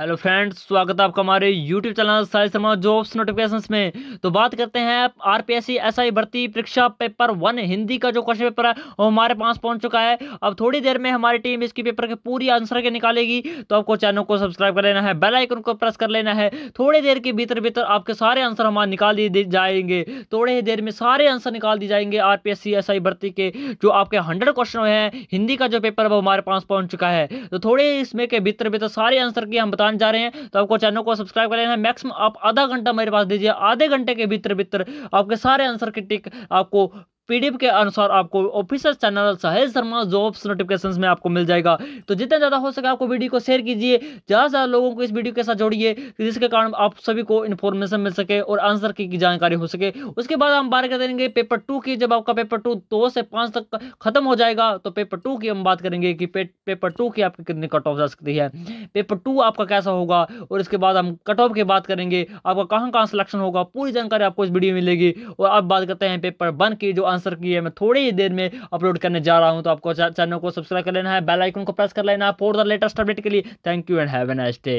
hello friends स्वागत है आपका हमारे YouTube channel Sai Sharma jobs notifications में तो बात करते हैं आर एस एसआई भर्ती परीक्षा पेपर वन हिंदी का जो क्वेश्चन पेपर है वो हमारे पास पहुंच चुका है अब थोड़ी देर में हमारी टीम इसकी पेपर के पूरी आंसर के निकालेगी तो आपको चैनल को सब्सक्राइब कर लेना है बेलाइकन को प्रेस कर लेना है थोड़ी देर के भीतर भीतर आपके सारे आंसर हमारे निकाल दिए जाएंगे थोड़े ही देर में सारे आंसर निकाल दिए जाएंगे आर पी भर्ती के जो आपके हंड्रेड क्वेश्चन हैं हिंदी का जो पेपर है वो हमारे पास पहुँच चुका है तो थोड़े इसमें के भीतर भीतर सारे आंसर की हम बता बताने जा रहे हैं तो आपको चैनल को सब्सक्राइब कर लेना मैक्सिमम आप आधा घंटा मेरे पास दीजिए आधे घंटे के भीतर भीतर आपके सारे आंसर की टिक आपको पीडीएफ के अनुसार आपको ऑफिशियल चैनल सहेज शर्मा जॉब्स नोटिफिकेशन में आपको मिल जाएगा तो जितना ज़्यादा हो सके आपको वीडियो को शेयर कीजिए ज़्यादा से ज़्यादा लोगों को इस वीडियो के साथ जोड़िए जिसके कारण आप सभी को इन्फॉर्मेशन मिल सके और आंसर की, की जानकारी हो सके उसके बाद हम बात करेंगे पेपर टू की जब आपका पेपर टू दो से पाँच तक खत्म हो जाएगा तो पेपर टू की हम बात करेंगे कि पे, पेपर टू की आपकी कितनी कट ऑफ जा सकती है पेपर टू आपका कैसा होगा और इसके बाद हम कट ऑफ की बात करेंगे आपका कहाँ कहाँ सिलेक्शन होगा पूरी जानकारी आपको इस वीडियो में मिलेगी और अब बात करते हैं पेपर वन की जो आंसर की है मैं थोड़ी ही देर में अपलोड करने जा रहा हूँ तो आपको चैनल को सब्सक्राइब कर लेना है बेल आइकन को प्रेस कर लेना है फॉर द लेटेस्ट अपडेट के लिए thank you and have an nice day